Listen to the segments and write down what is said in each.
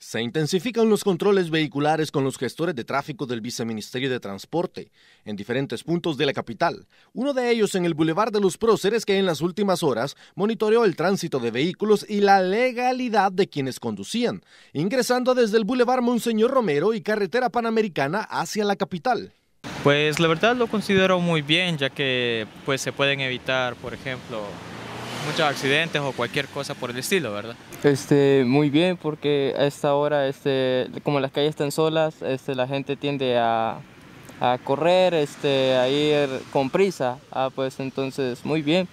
Se intensifican los controles vehiculares con los gestores de tráfico del Viceministerio de Transporte en diferentes puntos de la capital. Uno de ellos en el Boulevard de los Próceres que en las últimas horas monitoreó el tránsito de vehículos y la legalidad de quienes conducían, ingresando desde el Boulevard Monseñor Romero y Carretera Panamericana hacia la capital. Pues la verdad lo considero muy bien, ya que pues se pueden evitar, por ejemplo, muchos accidentes o cualquier cosa por el estilo, ¿verdad? Este, muy bien, porque a esta hora, este, como las calles están solas, este, la gente tiende a, correr, este, a ir con prisa. Ah, pues entonces, muy bien,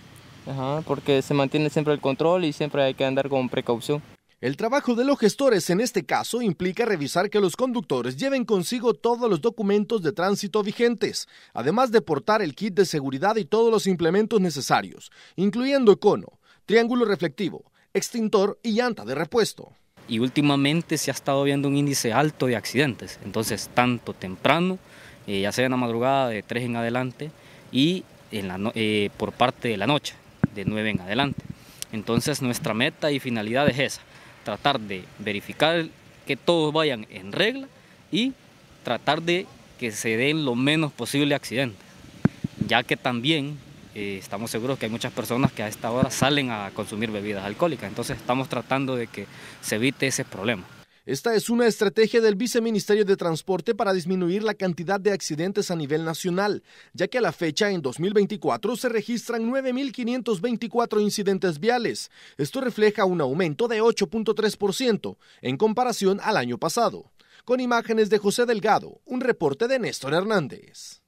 porque se mantiene siempre el control y siempre hay que andar con precaución. El trabajo de los gestores en este caso implica revisar que los conductores lleven consigo todos los documentos de tránsito vigentes, además de portar el kit de seguridad y todos los implementos necesarios, incluyendo cono, triángulo reflectivo, extintor y llanta de repuesto. Y últimamente se ha estado viendo un índice alto de accidentes, entonces tanto temprano, eh, ya sea en la madrugada de 3 en adelante y eh, por parte de la noche, de 9 en adelante. Entonces nuestra meta y finalidad es esa, tratar de verificar que todos vayan en regla y tratar de que se den lo menos posible accidentes, ya que también eh, estamos seguros que hay muchas personas que a esta hora salen a consumir bebidas alcohólicas, entonces estamos tratando de que se evite ese problema. Esta es una estrategia del Viceministerio de Transporte para disminuir la cantidad de accidentes a nivel nacional, ya que a la fecha, en 2024, se registran 9.524 incidentes viales. Esto refleja un aumento de 8.3% en comparación al año pasado. Con imágenes de José Delgado, un reporte de Néstor Hernández.